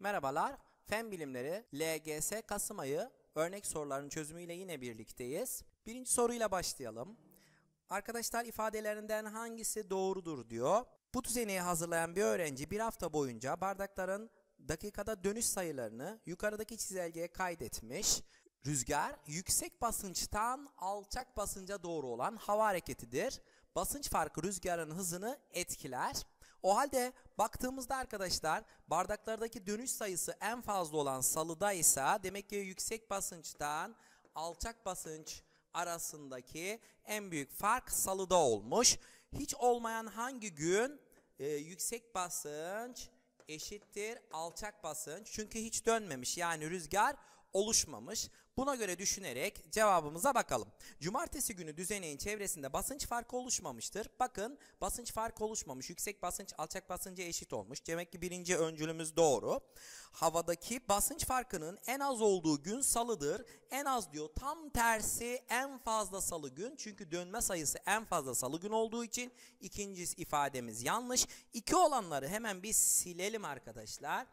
Merhabalar, Fen Bilimleri LGS Kasım ayı örnek soruların çözümüyle yine birlikteyiz. Birinci soruyla başlayalım. Arkadaşlar ifadelerinden hangisi doğrudur diyor. Bu düzeneyi hazırlayan bir öğrenci bir hafta boyunca bardakların dakikada dönüş sayılarını yukarıdaki çizelgeye kaydetmiş. Rüzgar yüksek basınçtan alçak basınca doğru olan hava hareketidir. Basınç farkı rüzgarın hızını etkiler. O halde Baktığımızda arkadaşlar bardaklardaki dönüş sayısı en fazla olan salıda ise demek ki yüksek basınçtan alçak basınç arasındaki en büyük fark salıda olmuş. Hiç olmayan hangi gün e, yüksek basınç eşittir alçak basınç. Çünkü hiç dönmemiş yani rüzgar oluşmamış. Buna göre düşünerek cevabımıza bakalım. Cumartesi günü düzeneğin çevresinde basınç farkı oluşmamıştır. Bakın basınç farkı oluşmamış. Yüksek basınç alçak basınca eşit olmuş. Demek ki birinci öncülümüz doğru. Havadaki basınç farkının en az olduğu gün salıdır. En az diyor tam tersi en fazla salı gün. Çünkü dönme sayısı en fazla salı gün olduğu için ikinci ifademiz yanlış. İki olanları hemen bir silelim arkadaşlar.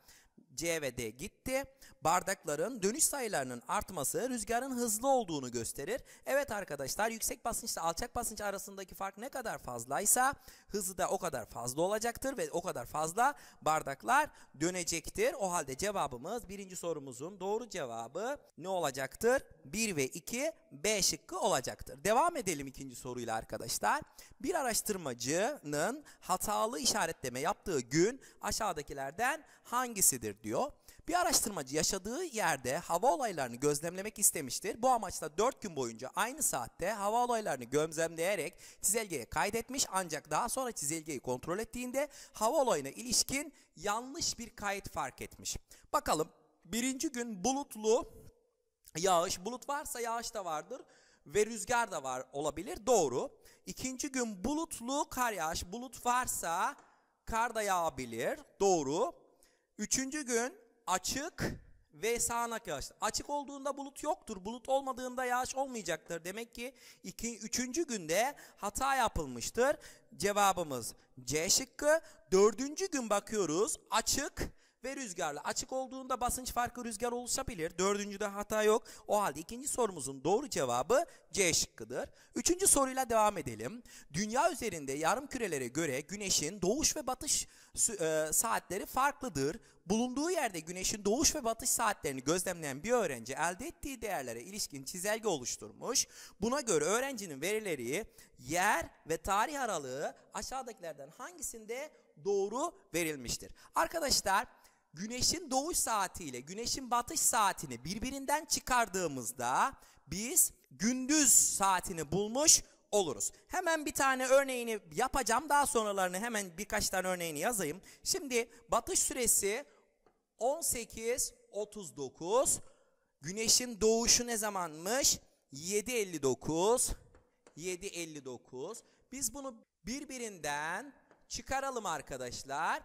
C ve D gitti. Bardakların dönüş sayılarının artması rüzgarın hızlı olduğunu gösterir. Evet arkadaşlar yüksek basınçla alçak basınç arasındaki fark ne kadar fazlaysa hızı da o kadar fazla olacaktır ve o kadar fazla bardaklar dönecektir. O halde cevabımız birinci sorumuzun doğru cevabı ne olacaktır? 1 ve 2 B şıkkı olacaktır. Devam edelim ikinci soruyla arkadaşlar. Bir araştırmacının hatalı işaretleme yaptığı gün aşağıdakilerden hangisidir? diyor. Bir araştırmacı yaşadığı yerde hava olaylarını gözlemlemek istemiştir. Bu amaçla 4 gün boyunca aynı saatte hava olaylarını gözlemleyerek çizelgeye kaydetmiş ancak daha sonra çizelgeyi kontrol ettiğinde hava olayına ilişkin yanlış bir kayıt fark etmiş. Bakalım birinci gün bulutlu yağış, bulut varsa yağış da vardır ve rüzgar da var olabilir. Doğru. İkinci gün bulutlu kar yağış, bulut varsa kar da yağabilir. Doğru. Üçüncü gün açık ve sağanak yağıştır. Açık olduğunda bulut yoktur. Bulut olmadığında yağış olmayacaktır. Demek ki iki, üçüncü günde hata yapılmıştır. Cevabımız C şıkkı. Dördüncü gün bakıyoruz. Açık ve rüzgarla. Açık olduğunda basınç farkı rüzgar oluşabilir. Dördüncüde hata yok. O halde ikinci sorumuzun doğru cevabı C şıkkıdır. Üçüncü soruyla devam edelim. Dünya üzerinde yarım kürelere göre güneşin doğuş ve batış e, saatleri farklıdır. Bulunduğu yerde güneşin doğuş ve batış saatlerini gözlemleyen bir öğrenci elde ettiği değerlere ilişkin çizelge oluşturmuş. Buna göre öğrencinin verileri yer ve tarih aralığı aşağıdakilerden hangisinde doğru verilmiştir? Arkadaşlar güneşin doğuş saatiyle güneşin batış saatini birbirinden çıkardığımızda biz gündüz saatini bulmuş oluruz. Hemen bir tane örneğini yapacağım. Daha sonralarını hemen birkaç tane örneğini yazayım. Şimdi batış süresi 18.39. Güneşin doğuşu ne zamanmış? 7.59. 7.59. Biz bunu birbirinden çıkaralım arkadaşlar.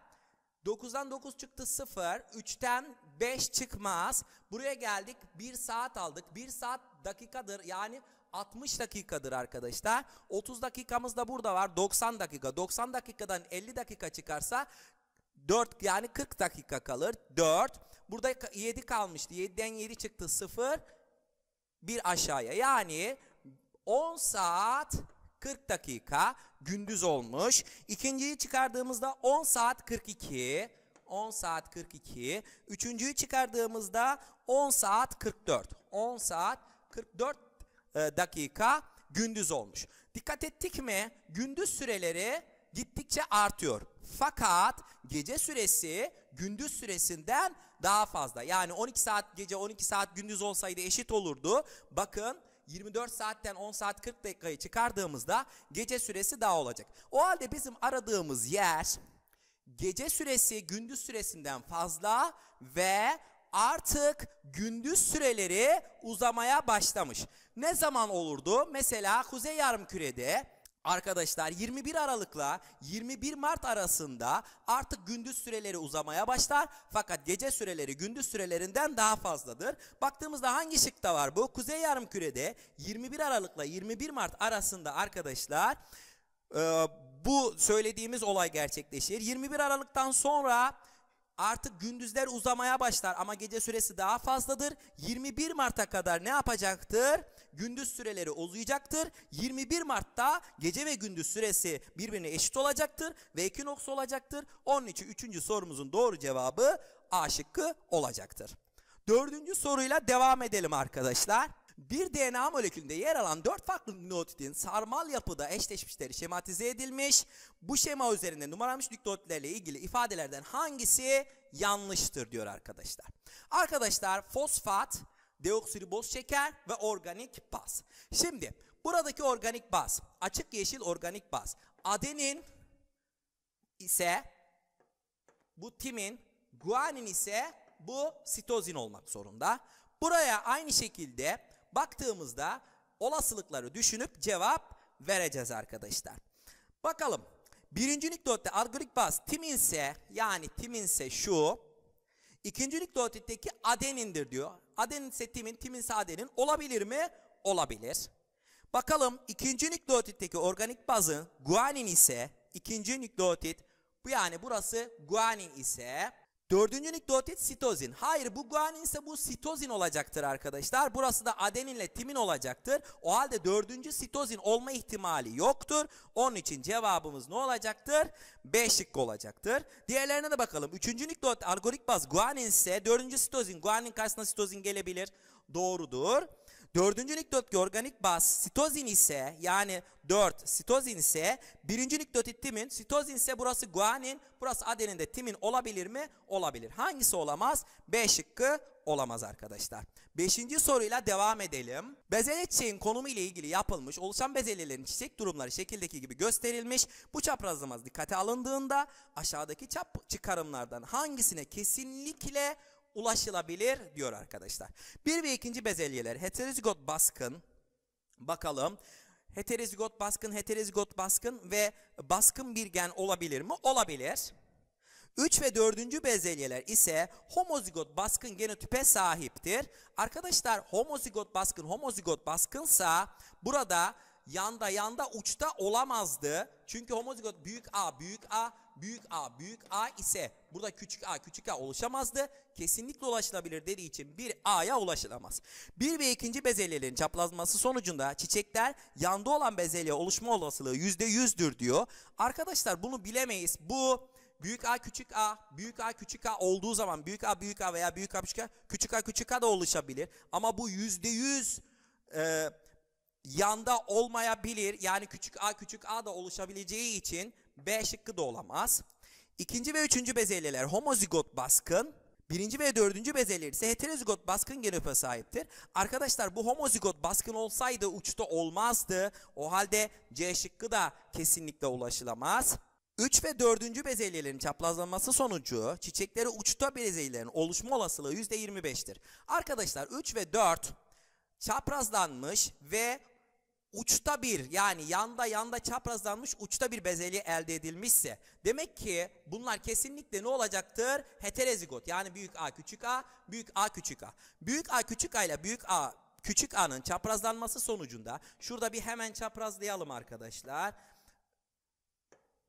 9'dan 9 çıktı 0. 3'ten 5 çıkmaz. Buraya geldik. 1 saat aldık. 1 saat dakikadır. Yani 60 dakikadır arkadaşlar. 30 dakikamız da burada var. 90 dakika. 90 dakikadan 50 dakika çıkarsa 4 yani 40 dakika kalır. 4. Burada 7 kalmıştı. 7'den 7 çıktı 0. 1 aşağıya. Yani 10 saat 40 dakika gündüz olmuş. İkinciyi çıkardığımızda 10 saat 42. 10 saat 42. Üçüncüyü çıkardığımızda 10 saat 44. 10 saat 44 e, dakika gündüz olmuş. Dikkat ettik mi? Gündüz süreleri gittikçe artıyor. Fakat gece süresi gündüz süresinden daha fazla. Yani 12 saat gece 12 saat gündüz olsaydı eşit olurdu. Bakın 24 saatten 10 saat 40 dakikayı çıkardığımızda gece süresi daha olacak. O halde bizim aradığımız yer gece süresi gündüz süresinden fazla ve artık gündüz süreleri uzamaya başlamış. Ne zaman olurdu? Mesela kuzey yarımkürede Arkadaşlar 21 Aralık'la 21 Mart arasında artık gündüz süreleri uzamaya başlar fakat gece süreleri gündüz sürelerinden daha fazladır. Baktığımızda hangi şıkta var bu? Kuzey Yarımküre'de 21 Aralık'la 21 Mart arasında arkadaşlar e, bu söylediğimiz olay gerçekleşir. 21 Aralık'tan sonra Artık gündüzler uzamaya başlar ama gece süresi daha fazladır. 21 Mart'a kadar ne yapacaktır? Gündüz süreleri uzayacaktır. 21 Mart'ta gece ve gündüz süresi birbirine eşit olacaktır ve ekinoks olacaktır. Onun için 3. sorumuzun doğru cevabı A şıkkı olacaktır. Dördüncü soruyla devam edelim arkadaşlar bir DNA molekülünde yer alan dört farklı nükleotidin sarmal yapıda eşleşmişleri şematize edilmiş. Bu şema üzerinde numaralanmış nükleotitlerle ilgili ifadelerden hangisi yanlıştır diyor arkadaşlar. Arkadaşlar fosfat, deoksiriboz şeker ve organik baz. Şimdi buradaki organik baz, açık yeşil organik baz. Adenin ise bu timin, guanin ise bu sitozin olmak zorunda. Buraya aynı şekilde baktığımızda olasılıkları düşünüp cevap vereceğiz arkadaşlar. Bakalım. Birinci nükleotitte argonik baz timinse yani timinse şu. İkinci nükleotitteki adenindir diyor. Adeninse timin, timinse adenin. Olabilir mi? Olabilir. Bakalım ikinci nükleotitteki organik bazın guanin ise ikinci nükleotit bu yani burası guanin ise Dördüncü nükleotit sitozin. Hayır bu guanin ise bu sitozin olacaktır arkadaşlar. Burası da adeninle timin olacaktır. O halde dördüncü sitozin olma ihtimali yoktur. Onun için cevabımız ne olacaktır? B şıkkı olacaktır. Diğerlerine de bakalım. Üçüncü nükleotit argonik baz guanin ise dördüncü sitozin. Guanin karşısına sitozin gelebilir. Doğrudur. Dördüncü dikdörtge organik baz sitozin ise yani 4 sitozin ise birinci nükleotit timin sitozin ise burası guanin burası adenin de timin olabilir mi? Olabilir. Hangisi olamaz? B şıkkı olamaz arkadaşlar. Beşinci soruyla devam edelim. Bezelye çiçeğin konumu ile ilgili yapılmış oluşan bezelyelerin çiçek durumları şekildeki gibi gösterilmiş. Bu çaprazlamaz dikkate alındığında aşağıdaki çap çıkarımlardan hangisine kesinlikle ulaşılabilir diyor arkadaşlar. Bir ve ikinci bezelyeler heterozigot baskın bakalım. Heterozigot baskın, heterozigot baskın ve baskın bir gen olabilir mi? Olabilir. 3 ve 4. bezelyeler ise homozigot baskın genotipe sahiptir. Arkadaşlar homozigot baskın homozigot baskınsa burada yanda yanda uçta olamazdı. Çünkü homozigot büyük A büyük A büyük A büyük A ise burada küçük A küçük A oluşamazdı. Kesinlikle ulaşılabilir dediği için bir A'ya ulaşılamaz. Bir ve ikinci bezelyelerin çaplazması sonucunda çiçekler yanda olan bezelye oluşma olasılığı %100'dür diyor. Arkadaşlar bunu bilemeyiz. Bu büyük A küçük A, büyük A küçük A olduğu zaman büyük A büyük A veya büyük A küçük A küçük A küçük A da oluşabilir. Ama bu %100 e, yanda olmayabilir. Yani küçük A küçük A da oluşabileceği için B şıkkı da olamaz. İkinci ve üçüncü bezelyeler homozigot baskın. Birinci ve dördüncü bezelyeler ise heterozigot baskın genotipe sahiptir. Arkadaşlar bu homozigot baskın olsaydı uçta olmazdı. O halde C şıkkı da kesinlikle ulaşılamaz. 3 ve 4. bezelyelerin çaprazlanması sonucu çiçekleri uçta bezelyelerin oluşma olasılığı %25'tir. Arkadaşlar 3 ve 4 çaprazlanmış ve uçta bir yani yanda yanda çaprazlanmış uçta bir bezeli elde edilmişse demek ki bunlar kesinlikle ne olacaktır? Heterozigot yani büyük A küçük A, büyük A küçük A. Büyük A küçük A ile büyük A küçük A'nın çaprazlanması sonucunda şurada bir hemen çaprazlayalım arkadaşlar.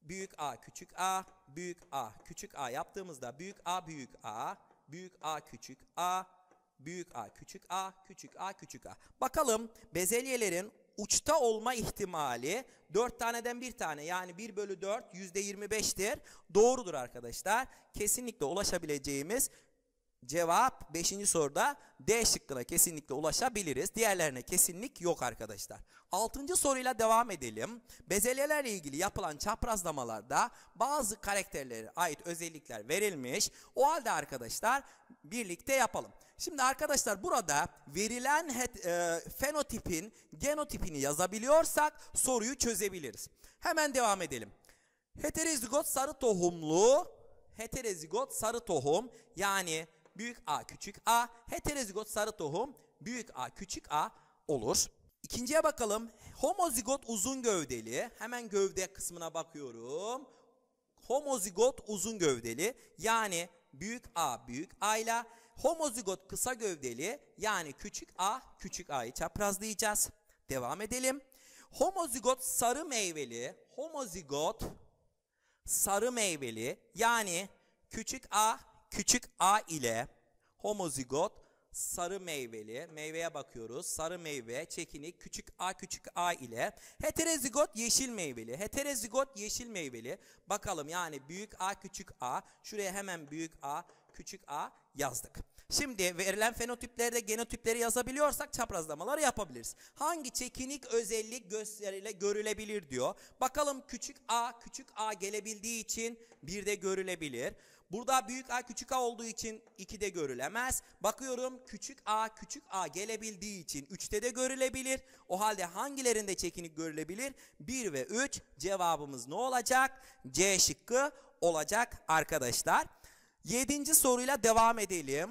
Büyük A küçük A, büyük A küçük A yaptığımızda büyük A büyük A, büyük A küçük A, büyük A küçük A, küçük A küçük A. Bakalım bezelyelerin uçta olma ihtimali 4 taneden bir tane yani 1 bölü 4 %25'tir. Doğrudur arkadaşlar. Kesinlikle ulaşabileceğimiz Cevap 5. soruda D şıkkına kesinlikle ulaşabiliriz. Diğerlerine kesinlik yok arkadaşlar. 6. soruyla devam edelim. Bezelyelerle ilgili yapılan çaprazlamalarda bazı karakterlere ait özellikler verilmiş. O halde arkadaşlar birlikte yapalım. Şimdi arkadaşlar burada verilen het, e, fenotipin genotipini yazabiliyorsak soruyu çözebiliriz. Hemen devam edelim. Heterozigot sarı tohumlu heterozigot sarı tohum yani büyük A küçük A heterozigot sarı tohum büyük A küçük A olur. İkinciye bakalım. Homozigot uzun gövdeli. Hemen gövde kısmına bakıyorum. Homozigot uzun gövdeli. Yani büyük A büyük A ile homozigot kısa gövdeli yani küçük A küçük A'yı çaprazlayacağız. Devam edelim. Homozigot sarı meyveli. Homozigot sarı meyveli yani küçük A küçük a ile homozigot sarı meyveli meyveye bakıyoruz. Sarı meyve çekinik küçük a küçük a ile heterozigot yeşil meyveli. Heterozigot yeşil meyveli. Bakalım yani büyük a küçük a şuraya hemen büyük a küçük a yazdık. Şimdi verilen fenotiplerde genotipleri yazabiliyorsak çaprazlamaları yapabiliriz. Hangi çekinik özellik gösterile görülebilir diyor. Bakalım küçük a küçük a gelebildiği için bir de görülebilir. Burada büyük A küçük A olduğu için 2'de görülemez. Bakıyorum küçük A küçük A gelebildiği için 3'te de görülebilir. O halde hangilerinde çekinik görülebilir? 1 ve 3 cevabımız ne olacak? C şıkkı olacak arkadaşlar. 7. soruyla devam edelim.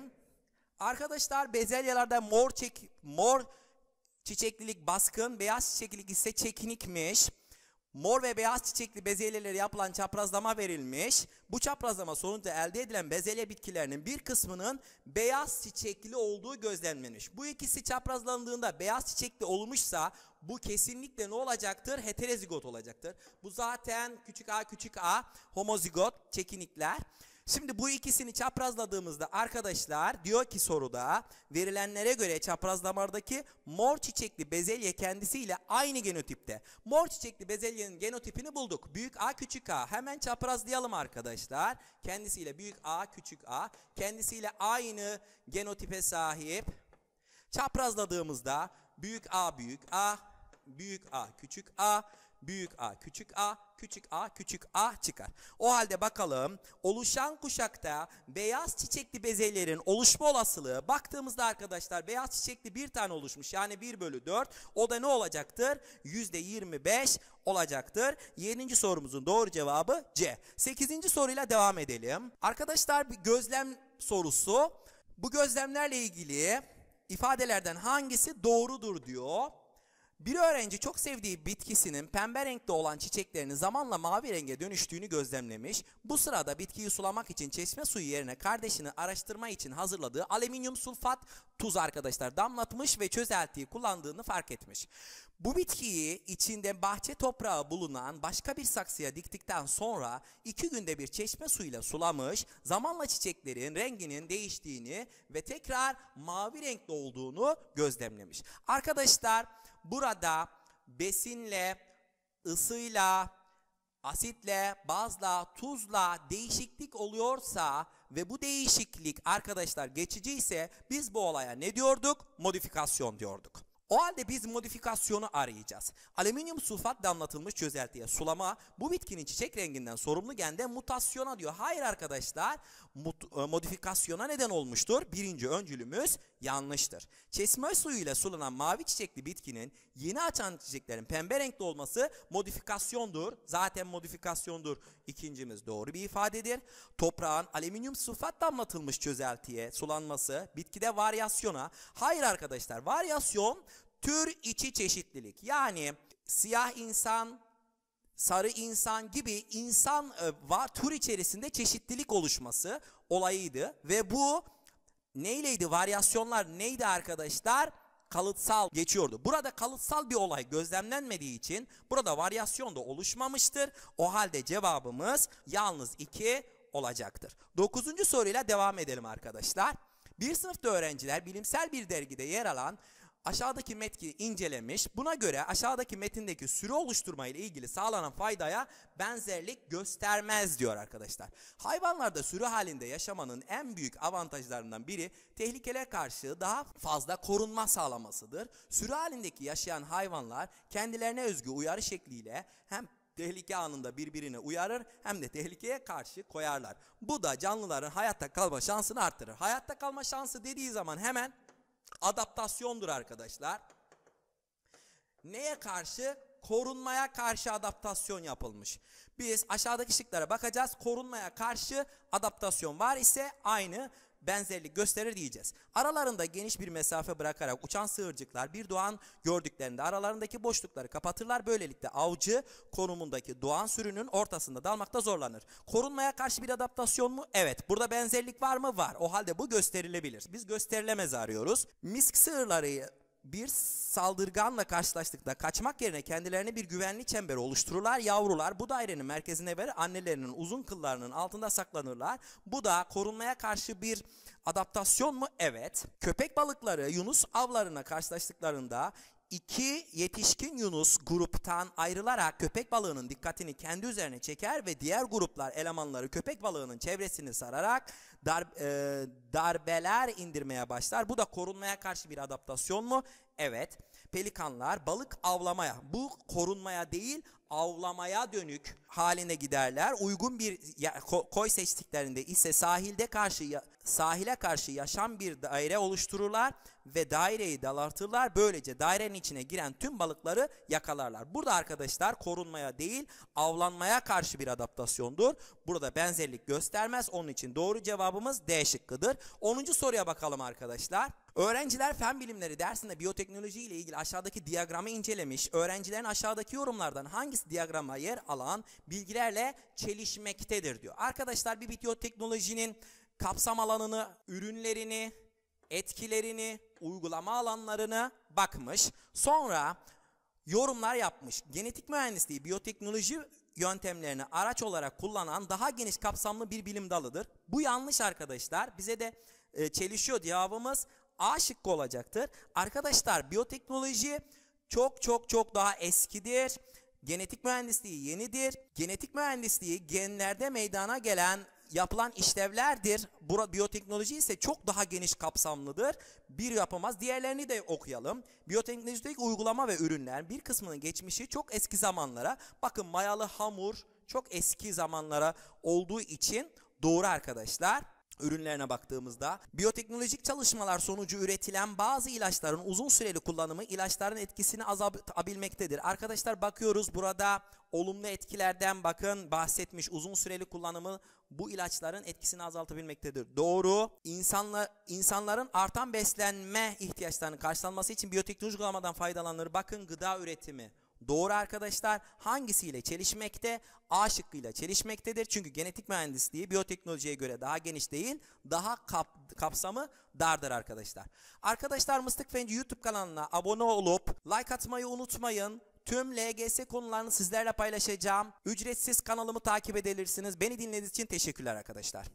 Arkadaşlar bezelyelerde mor çek mor çiçeklilik baskın, beyaz çiçeklilik ise çekinikmiş. Mor ve beyaz çiçekli bezelyelere yapılan çaprazlama verilmiş. Bu çaprazlama sonucu elde edilen bezelye bitkilerinin bir kısmının beyaz çiçekli olduğu gözlenmemiş. Bu ikisi çaprazlandığında beyaz çiçekli olmuşsa bu kesinlikle ne olacaktır? Heterozigot olacaktır. Bu zaten küçük a küçük a homozigot çekinikler. Şimdi bu ikisini çaprazladığımızda arkadaşlar diyor ki soruda verilenlere göre çaprazlamadaki mor çiçekli bezelye kendisiyle aynı genotipte. Mor çiçekli bezelyenin genotipini bulduk. Büyük A küçük A hemen çaprazlayalım arkadaşlar. Kendisiyle büyük A küçük A kendisiyle aynı genotipe sahip. Çaprazladığımızda büyük A büyük A büyük A küçük A büyük A küçük A, küçük A küçük A çıkar. O halde bakalım oluşan kuşakta beyaz çiçekli bezelerin oluşma olasılığı baktığımızda arkadaşlar beyaz çiçekli bir tane oluşmuş yani 1 bölü 4 o da ne olacaktır? %25 olacaktır. 7. sorumuzun doğru cevabı C. 8. soruyla devam edelim. Arkadaşlar bir gözlem sorusu. Bu gözlemlerle ilgili ifadelerden hangisi doğrudur diyor. Bir öğrenci çok sevdiği bitkisinin pembe renkte olan çiçeklerini zamanla mavi renge dönüştüğünü gözlemlemiş. Bu sırada bitkiyi sulamak için çeşme suyu yerine kardeşini araştırma için hazırladığı alüminyum sulfat tuz arkadaşlar damlatmış ve çözeltiyi kullandığını fark etmiş. Bu bitkiyi içinde bahçe toprağı bulunan başka bir saksıya diktikten sonra iki günde bir çeşme suyuyla sulamış, zamanla çiçeklerin renginin değiştiğini ve tekrar mavi renkte olduğunu gözlemlemiş. Arkadaşlar burada besinle, ısıyla, asitle, bazla, tuzla değişiklik oluyorsa ve bu değişiklik arkadaşlar geçici ise biz bu olaya ne diyorduk? Modifikasyon diyorduk. O halde biz modifikasyonu arayacağız. Alüminyum sulfat damlatılmış çözeltiye sulama bu bitkinin çiçek renginden sorumlu gende mutasyona diyor. Hayır arkadaşlar e, modifikasyona neden olmuştur. Birinci öncülümüz yanlıştır. Çesme suyu ile sulanan mavi çiçekli bitkinin yeni açan çiçeklerin pembe renkli olması modifikasyondur. Zaten modifikasyondur. İkincimiz doğru bir ifadedir. Toprağın alüminyum sulfat damlatılmış çözeltiye sulanması bitkide varyasyona. Hayır arkadaşlar varyasyon tür içi çeşitlilik. Yani siyah insan, sarı insan gibi insan e, var tür içerisinde çeşitlilik oluşması olayıydı ve bu neyleydi? Varyasyonlar neydi arkadaşlar? Kalıtsal geçiyordu. Burada kalıtsal bir olay gözlemlenmediği için burada varyasyon da oluşmamıştır. O halde cevabımız yalnız 2 olacaktır. 9. soruyla devam edelim arkadaşlar. Bir sınıfta öğrenciler bilimsel bir dergide yer alan aşağıdaki metki incelemiş. Buna göre aşağıdaki metindeki sürü oluşturma ile ilgili sağlanan faydaya benzerlik göstermez diyor arkadaşlar. Hayvanlarda sürü halinde yaşamanın en büyük avantajlarından biri tehlikelere karşı daha fazla korunma sağlamasıdır. Sürü halindeki yaşayan hayvanlar kendilerine özgü uyarı şekliyle hem tehlike anında birbirine uyarır hem de tehlikeye karşı koyarlar. Bu da canlıların hayatta kalma şansını arttırır. Hayatta kalma şansı dediği zaman hemen Adaptasyondur arkadaşlar. Neye karşı? Korunmaya karşı adaptasyon yapılmış. Biz aşağıdaki şıklara bakacağız. Korunmaya karşı adaptasyon var ise aynı benzerlik gösterir diyeceğiz. Aralarında geniş bir mesafe bırakarak uçan sığırcıklar bir doğan gördüklerinde aralarındaki boşlukları kapatırlar. Böylelikle avcı konumundaki doğan sürünün ortasında dalmakta zorlanır. Korunmaya karşı bir adaptasyon mu? Evet. Burada benzerlik var mı? Var. O halde bu gösterilebilir. Biz gösterilemez arıyoruz. Misk sığırları bir saldırganla karşılaştıkta kaçmak yerine kendilerine bir güvenli çember oluştururlar. Yavrular bu dairenin merkezine verir annelerinin uzun kıllarının altında saklanırlar. Bu da korunmaya karşı bir adaptasyon mu? Evet. Köpek balıkları Yunus avlarına karşılaştıklarında iki yetişkin Yunus gruptan ayrılarak köpek balığının dikkatini kendi üzerine çeker ve diğer gruplar elemanları köpek balığının çevresini sararak dar, e, darbeler indirmeye başlar. Bu da korunmaya karşı bir adaptasyon mu? Evet. Pelikanlar balık avlamaya, bu korunmaya değil avlamaya dönük haline giderler. Uygun bir koy seçtiklerinde ise sahilde karşı sahile karşı yaşam bir daire oluştururlar ve daireyi dalartırlar. Böylece dairenin içine giren tüm balıkları yakalarlar. Burada arkadaşlar korunmaya değil avlanmaya karşı bir adaptasyondur. Burada benzerlik göstermez. Onun için doğru cevabımız D şıkkıdır. 10. soruya bakalım arkadaşlar. Öğrenciler fen bilimleri dersinde biyoteknoloji ile ilgili aşağıdaki diyagramı incelemiş. Öğrencilerin aşağıdaki yorumlardan hangisi diyagrama yer alan bilgilerle çelişmektedir diyor. Arkadaşlar bir biyoteknolojinin kapsam alanını, ürünlerini, etkilerini, uygulama alanlarını bakmış. Sonra yorumlar yapmış. Genetik mühendisliği, biyoteknoloji yöntemlerini araç olarak kullanan daha geniş kapsamlı bir bilim dalıdır. Bu yanlış arkadaşlar. Bize de e, çelişiyor cevabımız. A şıkkı olacaktır. Arkadaşlar biyoteknoloji çok çok çok daha eskidir. Genetik mühendisliği yenidir. Genetik mühendisliği genlerde meydana gelen yapılan işlevlerdir. Burada biyoteknoloji ise çok daha geniş kapsamlıdır. Bir yapamaz. Diğerlerini de okuyalım. Biyoteknolojideki uygulama ve ürünler bir kısmının geçmişi çok eski zamanlara. Bakın mayalı hamur çok eski zamanlara olduğu için doğru arkadaşlar ürünlerine baktığımızda biyoteknolojik çalışmalar sonucu üretilen bazı ilaçların uzun süreli kullanımı ilaçların etkisini azaltabilmektedir. Arkadaşlar bakıyoruz burada olumlu etkilerden bakın bahsetmiş uzun süreli kullanımı bu ilaçların etkisini azaltabilmektedir. Doğru. İnsanla, insanların artan beslenme ihtiyaçlarını karşılanması için biyoteknolojik uygulamadan faydalanır. Bakın gıda üretimi doğru arkadaşlar. Hangisiyle çelişmekte? A şıkkıyla çelişmektedir. Çünkü genetik mühendisliği biyoteknolojiye göre daha geniş değil, daha kap, kapsamı dardır arkadaşlar. Arkadaşlar Mıstık Fenci YouTube kanalına abone olup like atmayı unutmayın. Tüm LGS konularını sizlerle paylaşacağım. Ücretsiz kanalımı takip edebilirsiniz. Beni dinlediğiniz için teşekkürler arkadaşlar.